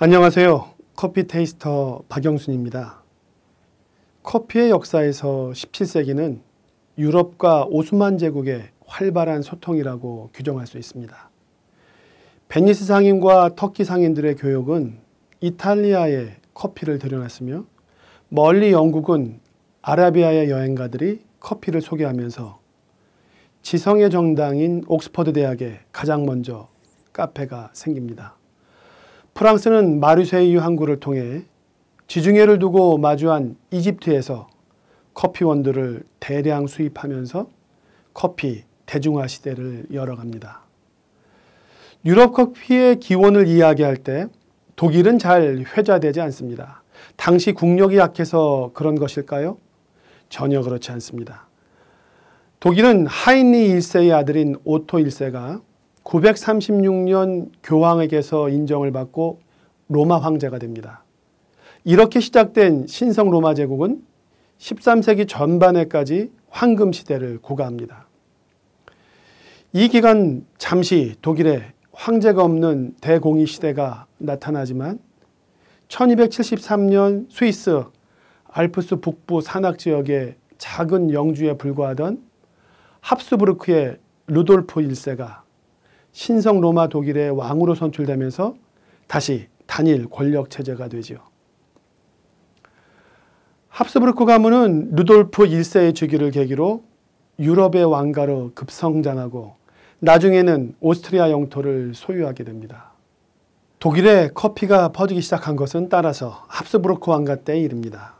안녕하세요. 커피 테이스터 박영순입니다. 커피의 역사에서 17세기는 유럽과 오스만 제국의 활발한 소통이라고 규정할 수 있습니다. 베니스 상인과 터키 상인들의 교역은 이탈리아에 커피를 들여놨으며 멀리 영국은 아라비아의 여행가들이 커피를 소개하면서 지성의 정당인 옥스퍼드 대학에 가장 먼저 카페가 생깁니다. 프랑스는 마르세유 항구를 통해 지중해를 두고 마주한 이집트에서 커피 원두를 대량 수입하면서 커피 대중화 시대를 열어갑니다. 유럽 커피의 기원을 이야기할 때 독일은 잘 회자되지 않습니다. 당시 국력이 약해서 그런 것일까요? 전혀 그렇지 않습니다. 독일은 하인리 1세의 아들인 오토 1세가 936년 교황에게서 인정을 받고 로마 황제가 됩니다. 이렇게 시작된 신성 로마 제국은 13세기 전반에까지 황금 시대를 고가합니다. 이 기간 잠시 독일에 황제가 없는 대공의 시대가 나타나지만 1273년 스위스 알프스 북부 산악 지역의 작은 영주에 불과하던 합스부르크의 루돌프 1세가 신성 로마 독일의 왕으로 선출되면서 다시 단일 권력 체제가 되지요. 합스부르크 가문은 루돌프 1세의 즉위를 계기로 유럽의 왕가로 급성장하고 나중에는 오스트리아 영토를 소유하게 됩니다. 독일에 커피가 퍼지기 시작한 것은 따라서 합스부르크 왕가 때의 일입니다.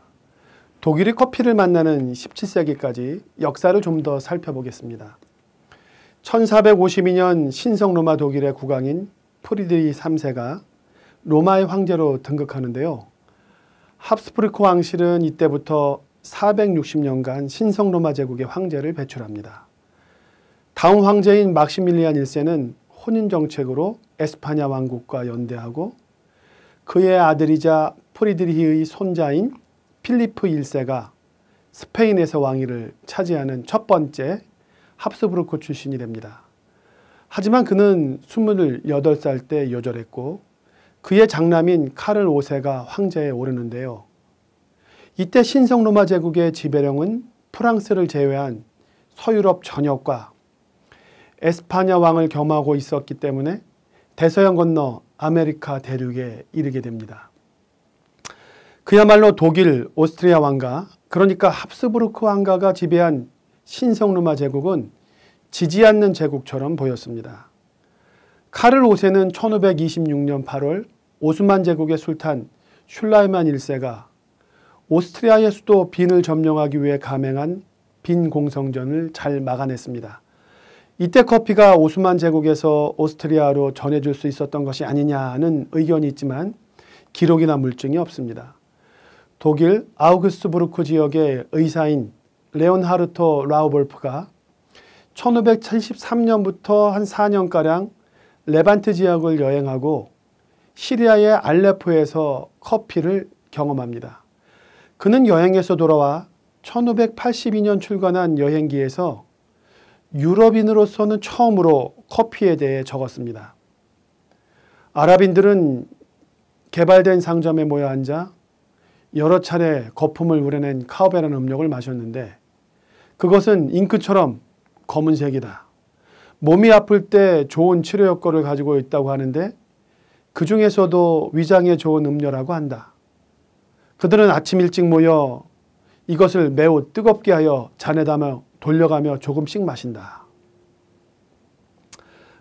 독일이 커피를 만나는 17세기까지 역사를 좀 더 살펴보겠습니다. 1452년 신성 로마 독일의 국왕인 프리드리 3세가 로마의 황제로 등극하는데요. 합스부르크 왕실은 이때부터 460년간 신성 로마 제국의 황제를 배출합니다. 다음 황제인 막시밀리안 1세는 혼인 정책으로 에스파냐 왕국과 연대하고 그의 아들이자 프리드리히의 손자인 필리프 1세가 스페인에서 왕위를 차지하는 첫 번째 합스부르크 출신이 됩니다. 하지만 그는 28살 때 요절했고 그의 장남인 카를 5세가 황제에 오르는데요. 이때 신성 로마 제국의 지배령은 프랑스를 제외한 서유럽 전역과 에스파냐 왕을 겸하고 있었기 때문에 대서양 건너 아메리카 대륙에 이르게 됩니다. 그야말로 독일, 오스트리아 왕가, 그러니까 합스부르크 그 왕가가 지배한 신성로마 제국은 지지 않는 제국처럼 보였습니다. 카를 5세는 1526년 8월 오스만 제국의 술탄 슐라이만 1세가 오스트리아의 수도 빈을 점령하기 위해 감행한 빈 공성전을 잘 막아냈습니다. 이때 커피가 오스만 제국에서 오스트리아로 전해줄 수 있었던 것이 아니냐는 의견이 있지만 기록이나 물증이 없습니다. 독일 아우그스부르크 지역의 의사인 레온하르토 라우볼프가 1573년부터 한 4년가량 레반트 지역을 여행하고 시리아의 알레포에서 커피를 경험합니다. 그는 여행에서 돌아와 1582년 출간한 여행기에서 유럽인으로서는 처음으로 커피에 대해 적었습니다. 아랍인들은 개발된 상점에 모여 앉아 여러 차례 거품을 우려낸 카우베라는 음력을 마셨는데 그것은 잉크처럼 검은색이다. 몸이 아플 때 좋은 치료 효과를 가지고 있다고 하는데 그 중에서도 위장에 좋은 음료라고 한다. 그들은 아침 일찍 모여 이것을 매우 뜨겁게 하여 잔에 담아 돌려가며 조금씩 마신다.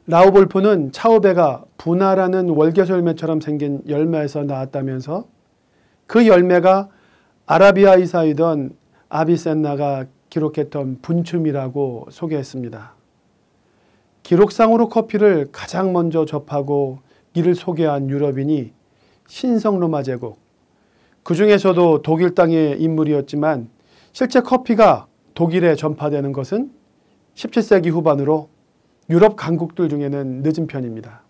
라우볼프는 차오베가 분화라는 월계설매처럼 생긴 열매에서 나왔다면서 그 열매가 아라비아 이사이던 아비센나가 기록했던 분춤이라고 소개했습니다. 기록상으로 커피를 가장 먼저 접하고 이를 소개한 유럽인이 신성 로마 제국, 그 중에서도 독일 땅의 인물이었지만 실제 커피가 독일에 전파되는 것은 17세기 후반으로 유럽 강국들 중에는 늦은 편입니다.